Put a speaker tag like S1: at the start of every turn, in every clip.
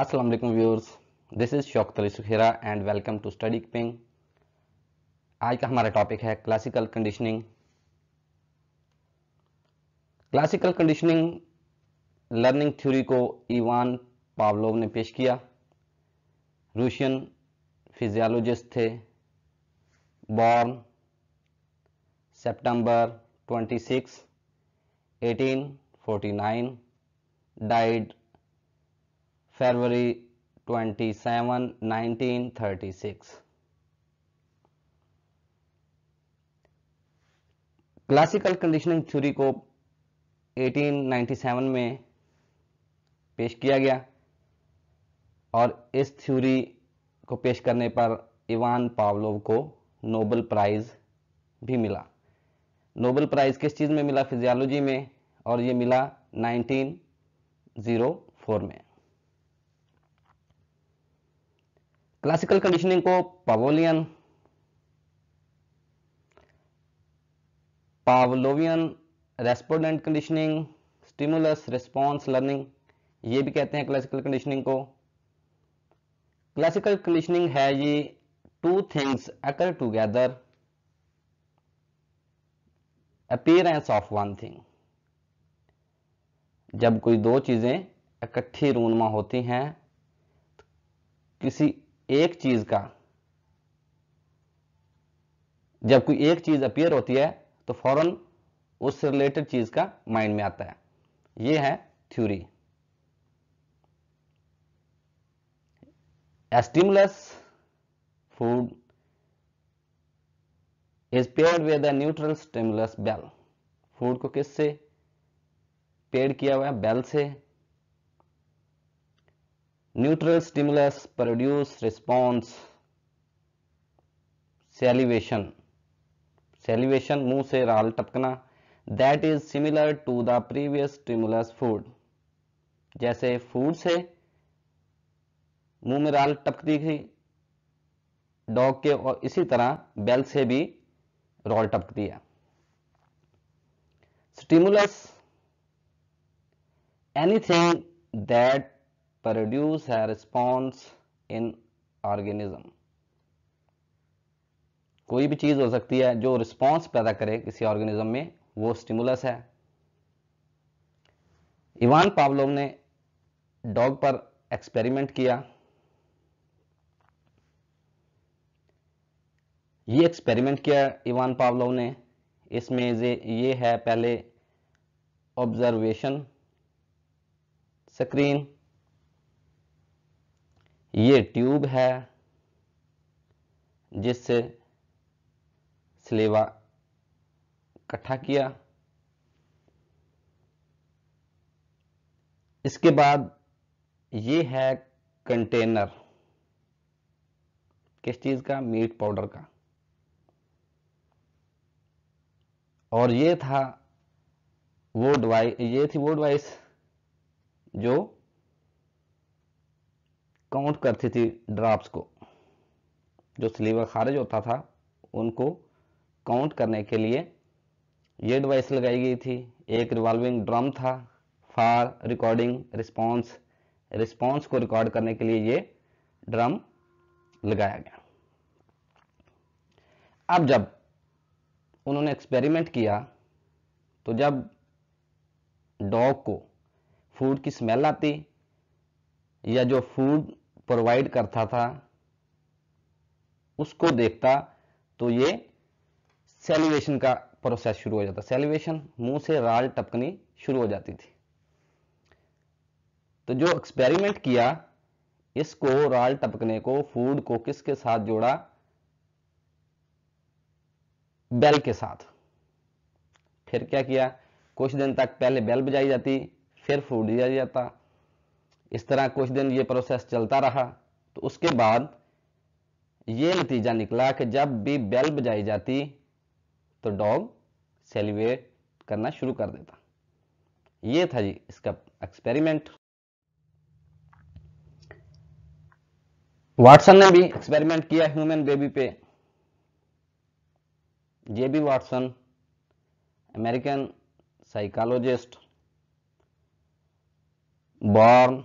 S1: Aslam viewers this is शौकतल Sukhera and welcome to study ping आज का हमारा टॉपिक है classical conditioning classical conditioning learning theory को इवान पावलोव ने पेश किया रूशियन फिजियोलॉजिस्ट थे बॉर्न सितंबर 26, 1849, died February 27, 1936. Classical conditioning theory को 1897 में पेश किया गया और इस थ्योरी को पेश करने पर इवान पावलोव को नोबल प्राइज भी मिला नोबल प्राइज किस चीज़ में मिला फिजियोलॉजी में और ये मिला 1904 में क्लासिकल कंडीशनिंग को Pavlovian Pavlovian respondent conditioning stimulus response learning ये भी कहते हैं क्लासिकल कंडीशनिंग को क्लासिकल कंडीशनिंग है ये two things occur together appearance of one thing जब कोई दो चीजें इकट्ठी रूनमा होती हैं किसी एक चीज का जब कोई एक चीज अपियर होती है तो फौरन उससे रिलेटेड चीज का माइंड में आता है ये है theory stimulus food is pair with a neutral stimulus food को किससे पेड किया हुआ है बेल से neutral stimulus produce response salivation salivation मुंह से राल टपकना that is similar to the previous stimulus food जैसे फूड से मुंह में राल टपकती थी डॉग के और इसी तरह बेल से भी रॉल टपकती है stimulus anything that produce a response in organism कोई भी चीज हो सकती है जो रिस्पॉन्स पैदा करे किसी ऑर्गेनिज्म में वो स्टिमुलस है इवान पावलोव ने डॉग पर एक्सपेरिमेंट किया ये एक्सपेरिमेंट किया इवान पावलोव ने इसमें ये है पहले ऑब्जर्वेशन स्क्रीन ये ट्यूब है जिससे स्लेवा इकट्ठा किया इसके बाद ये है कंटेनर किस चीज का मीट पाउडर का और ये था वो डिवाइस ये थी वो डिवाइस जो काउंट करती थी ड्राफ्ट को जो स्लीवर खारिज होता था उनको काउंट करने के लिए ये डिवाइस लगाई गई थी एक रिवॉल्विंग ड्रम था फार रिकॉर्डिंग रिस्पॉन्स रिस्पॉन्स को रिकॉर्ड करने के लिए ये ड्रम लगाया गया अब जब उन्होंने एक्सपेरिमेंट किया तो जब डॉग को फूड की स्मेल आती या जो फूड प्रोवाइड करता था उसको देखता तो ये सेलिवेशन का प्रोसेस शुरू हो जाता सेलिवेशन मुंह से राल टपकनी शुरू हो जाती थी तो जो एक्सपेरिमेंट किया इसको राल टपकने को फूड को किसके साथ जोड़ा बेल के साथ फिर क्या किया कुछ दिन तक पहले बेल बजाई जाती फिर फूड दिया जाता इस तरह कुछ दिन ये प्रोसेस चलता रहा तो उसके बाद ये नतीजा निकला कि जब भी बेल बजाई जाती तो डॉग सेलिब्रेट करना शुरू कर देता ये था जी इसका एक्सपेरिमेंट वाटसन ने भी एक्सपेरिमेंट किया ह्यूमन बेबी पे J B Watson American psychologist born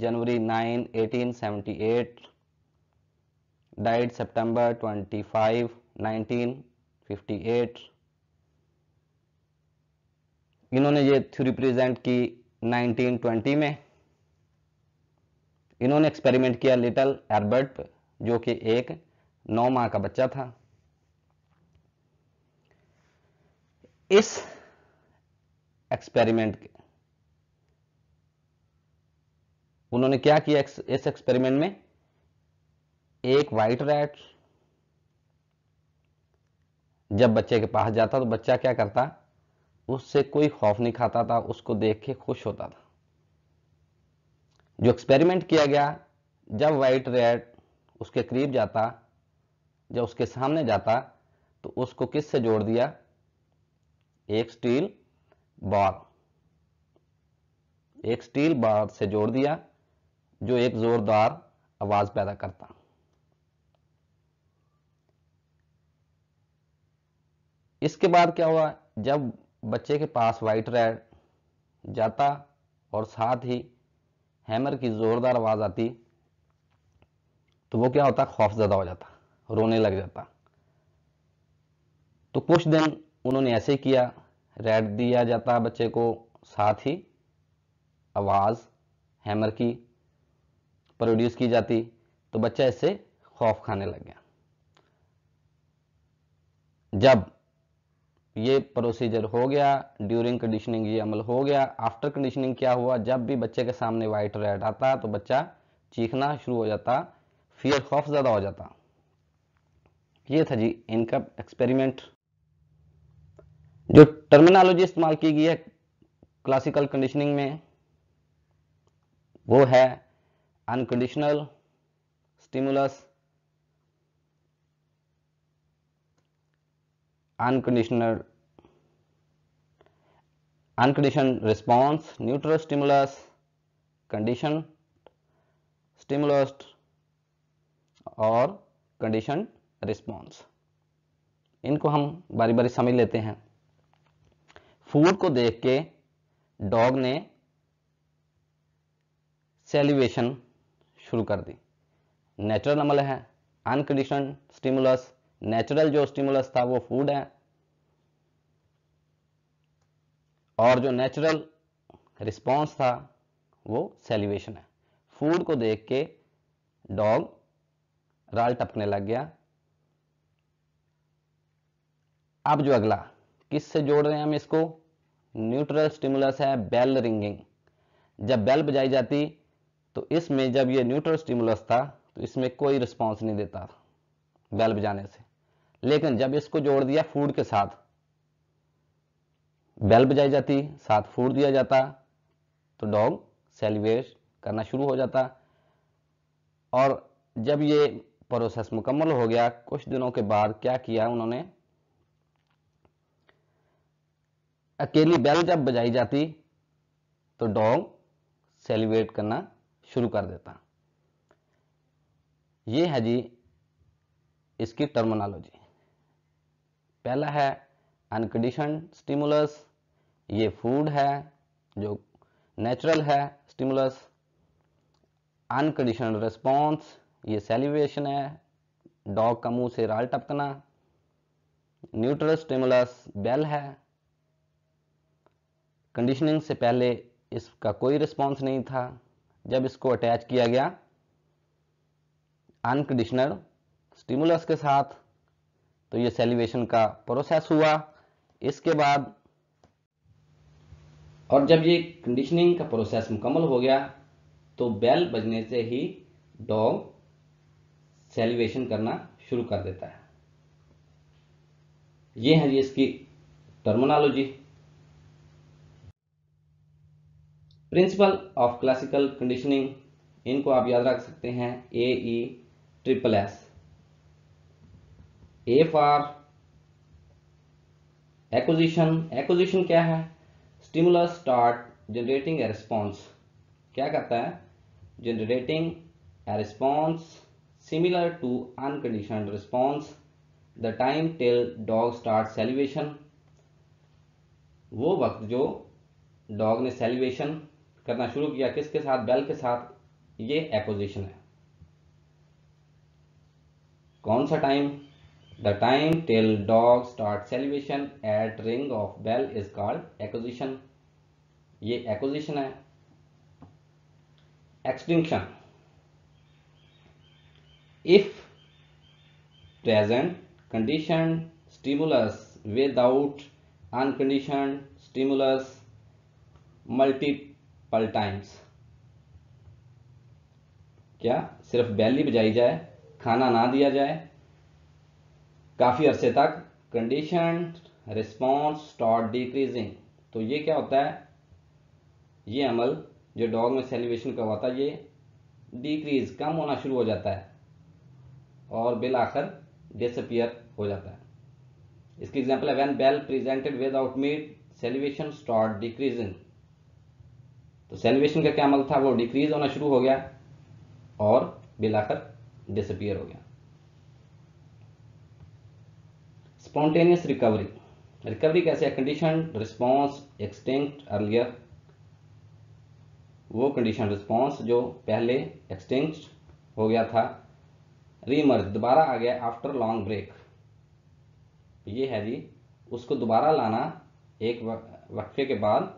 S1: जनवरी 9 1878 डाइड सितंबर 25 1958 इन्होंने ये थ्योरी प्रेजेंट की 1920 में इन्होंने एक्सपेरिमेंट किया लिटल एर्बर्ट जो कि एक नौ माह का बच्चा था इस एक्सपेरिमेंट उन्होंने क्या किया इस एक्सपेरिमेंट में एक वाइट रैट जब बच्चे के पास जाता तो बच्चा क्या करता उससे कोई खौफ नहीं खाता था उसको देख के खुश होता था जो एक्सपेरिमेंट किया गया जब वाइट रैट उसके करीब जाता जब उसके सामने जाता तो उसको किस से जोड़ दिया एक स्टील बॉल एक स्टील बॉल से जोड़ दिया जो एक जोरदार आवाज पैदा करता इसके बाद क्या हुआ जब बच्चे के पास वाइट रेड जाता और साथ ही हैमर की जोरदार आवाज आती तो वो क्या होता खौफ ज़्यादा हो जाता रोने लग जाता तो कुछ दिन उन्होंने ऐसे किया रेड दिया जाता बच्चे को साथ ही आवाज हैमर की प्रोड्यूस की जाती तो बच्चा इससे खौफ खाने लग गया जब ये प्रोसीजर हो गया ड्यूरिंग कंडीशनिंग ये अमल हो गया आफ्टर कंडीशनिंग क्या हुआ जब भी बच्चे के सामने वाइट रेड आता तो बच्चा चीखना शुरू हो जाता फियर खौफ ज़्यादा हो जाता ये था जी इनका एक्सपेरिमेंट जो टर्मिनोलॉजी इस्तेमाल की गई है क्लासिकल कंडीशनिंग में वो है unconditional stimulus unconditional unconditioned response neutral stimulus conditioned stimulus or conditioned response इनको हम बारी बारी समझ लेते हैं फूड को देख के डॉग ने सेलिवेशन शुरू कर दी नेचुरल अमल है अनकंडीशन स्टिमुलस नेचुरल जो स्टिमुलस था वो फूड है और जो नेचुरल रिस्पॉन्स था वो सेलिवेशन है फूड को देख के डॉग राल टपकने लग गया अब जो अगला किस से जोड़ रहे हैं हम इसको न्यूट्रल स्टिमुलस है बेल रिंगिंग जब बेल बजाई जाती तो इसमें जब ये न्यूट्रल स्टिमुलस था तो इसमें कोई रिस्पॉन्स नहीं देता था बैल बजाने से लेकिन जब इसको जोड़ दिया फूड के साथ बैल बजाई जाती साथ फूड दिया जाता तो डॉग सेलिब्रेट करना शुरू हो जाता और जब ये प्रोसेस मुकम्मल हो गया कुछ दिनों के बाद क्या किया उन्होंने अकेली बैल जब बजाई जाती तो डॉग सेलिब्रेट करना शुरू कर देता हूं ये है जी इसकी टर्मोनोलॉजी पहला है अनकंडीशन स्टिमुलस ये फूड है जो नेचुरल है स्टिमुलस अनकंडीशन रिस्पॉन्स ये सेलिब्रेशन है डॉग का मुंह से राल टपकना न्यूट्रल स्टिमुलस बेल है कंडीशनिंग से पहले इसका कोई रिस्पॉन्स नहीं था जब इसको अटैच किया गया अनकंडीशनल स्टिमुलस के साथ तो ये सेलिवेशन का प्रोसेस हुआ इसके बाद और जब ये कंडीशनिंग का प्रोसेस मुकम्मल हो गया तो बेल बजने से ही डॉग सेलिवेशन करना शुरू कर देता है ये है जी इसकी terminology principle of classical conditioning इनको आप याद रख सकते हैं A E triple S A for acquisition acquisition क्या है stimulus start generating a response क्या करता है generating a response similar to unconditioned response the time till dog start salivation वो वक्त जो डॉग ने सेलिवेशन करना शुरू किया किसके साथ बेल के साथ ये एक्विजिशन है कौन सा time the time till dog start salivation at ring of bell is called acquisition ये एक्विजिशन है extinction if present conditioned stimulus without unconditioned stimulus multiple times क्या सिर्फ बैली बजाई जाए खाना ना दिया जाए काफ़ी अरसे तक कंडीशन रिस्पॉन्स स्टार्ट डिक्रीजिंग तो ये क्या होता है ये अमल जो डॉग में सेलिवेशन का हुआ था ये डिक्रीज कम होना शुरू हो जाता है और बिल आखिर डिसअपियर हो जाता है इसकी एग्जांपल है when bell presented without meat salivation start decreasing तो सेल्वेशन का क्या मतलब था वो डिक्रीज होना शुरू हो गया और बिलाकर डिसअपियर हो गया स्पॉन्टेनियस रिकवरी रिकवरी कैसे है कंडीशन रिस्पॉन्स एक्सटिंक्ट अर्लियर वो कंडीशन रिस्पॉन्स जो पहले एक्सटिंक्ट हो गया था रीमर्ज दोबारा आ गया आफ्टर लॉन्ग ब्रेक ये है जी उसको दोबारा लाना एक वक्फे के बाद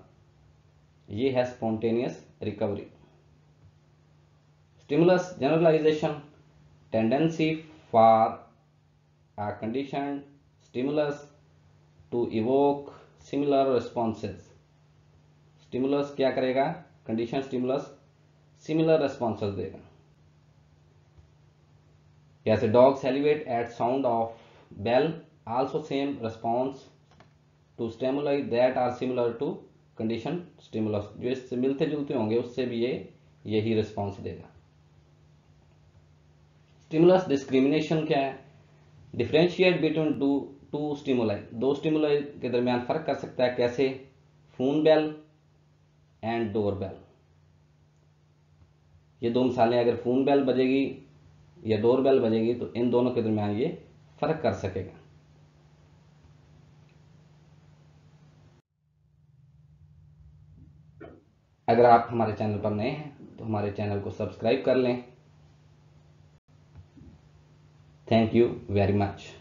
S1: ये है spontaneous recovery stimulus generalization tendency for a conditioned stimulus to evoke similar responses stimulus क्या करेगा कंडीशन स्टिमुलस सिमिलर रिस्पॉन्सेज देगा कैसे dog salivate at sound of bell also same response to stimuli that are similar to conditioned stimulus जो इससे मिलते जुलते होंगे उससे भी ये यही रिस्पॉन्स देगा स्टिमुलस डिस्क्रिमिनेशन क्या है differentiate between two two stimuli दो स्टिमुलाई के दरमियान फर्क कर सकता है कैसे phone bell and door bell ये दो मिसालें अगर फोन बेल बजेगी या डोर बेल बजेगी तो इन दोनों के दरमियान ये फर्क कर सकेगा अगर आप हमारे चैनल पर नए हैं तो हमारे चैनल को सब्सक्राइब कर लें थैंक यू वेरी मच